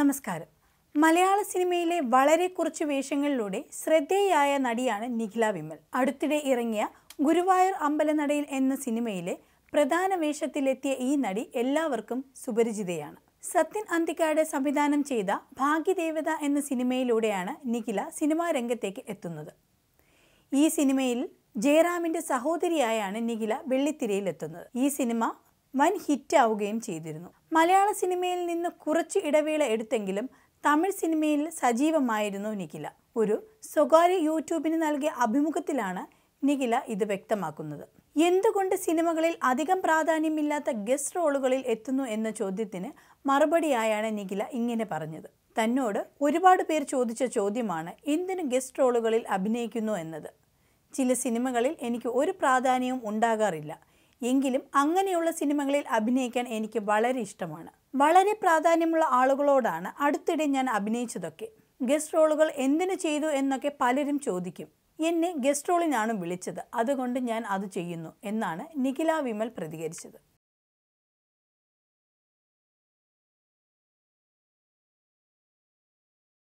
നമസ്കാരം മലയാള സിനിമയിലെ വളരെ കുറച്ച് വേഷങ്ങളിലൂടെ ശ്രദ്ധേയായ നടിയാണ് നിഖില വിമൽ അടുത്തിടെ ഇറങ്ങിയ ഗുരുവായൂർ അമ്പലനടയിൽ എന്ന സിനിമയിലെ പ്രധാന വേഷത്തിലെത്തിയ ഈ നടി എല്ലാവർക്കും സുപരിചിതയാണ് സത്യൻ അന്തിക്കാട് സംവിധാനം ചെയ്ത ഭാഗ്യദേവത എന്ന സിനിമയിലൂടെയാണ് നിഖില സിനിമാ രംഗത്തേക്ക് എത്തുന്നത് ഈ സിനിമയിൽ ജയറാമിൻ്റെ സഹോദരിയായാണ് നിഖില വെള്ളിത്തിരയിലെത്തുന്നത് ഈ സിനിമ വൻ ഹിറ്റാവുകയും ചെയ്തിരുന്നു മലയാള സിനിമയിൽ നിന്ന് കുറച്ച് ഇടവേള എടുത്തെങ്കിലും തമിഴ് സിനിമയിൽ സജീവമായിരുന്നു നിഖില ഒരു സ്വകാര്യ യൂട്യൂബിന് നൽകിയ അഭിമുഖത്തിലാണ് നിഖില ഇത് വ്യക്തമാക്കുന്നത് എന്തുകൊണ്ട് സിനിമകളിൽ അധികം പ്രാധാന്യമില്ലാത്ത ഗസ്റ്റ് റോളുകളിൽ എത്തുന്നു എന്ന ചോദ്യത്തിന് മറുപടിയായാണ് നിഖില ഇങ്ങനെ പറഞ്ഞത് തന്നോട് ഒരുപാട് പേർ ചോദിച്ച ചോദ്യമാണ് എന്തിനു ഗസ്റ്റ് റോളുകളിൽ അഭിനയിക്കുന്നു എന്നത് ചില സിനിമകളിൽ എനിക്ക് ഒരു പ്രാധാന്യവും ഉണ്ടാകാറില്ല എങ്കിലും അങ്ങനെയുള്ള സിനിമകളിൽ അഭിനയിക്കാൻ എനിക്ക് വളരെ ഇഷ്ടമാണ് വളരെ പ്രാധാന്യമുള്ള ആളുകളോടാണ് അടുത്തിടെ ഞാൻ അഭിനയിച്ചതൊക്കെ ഗസ്റ്റ് റോളുകൾ എന്തിനു ചെയ്തു എന്നൊക്കെ പലരും ചോദിക്കും എന്നെ ഗസ്റ്റ് റോളിനാണ് വിളിച്ചത് അതുകൊണ്ട് ഞാൻ അത് ചെയ്യുന്നു എന്നാണ് നിഖില വിമൽ പ്രതികരിച്ചത്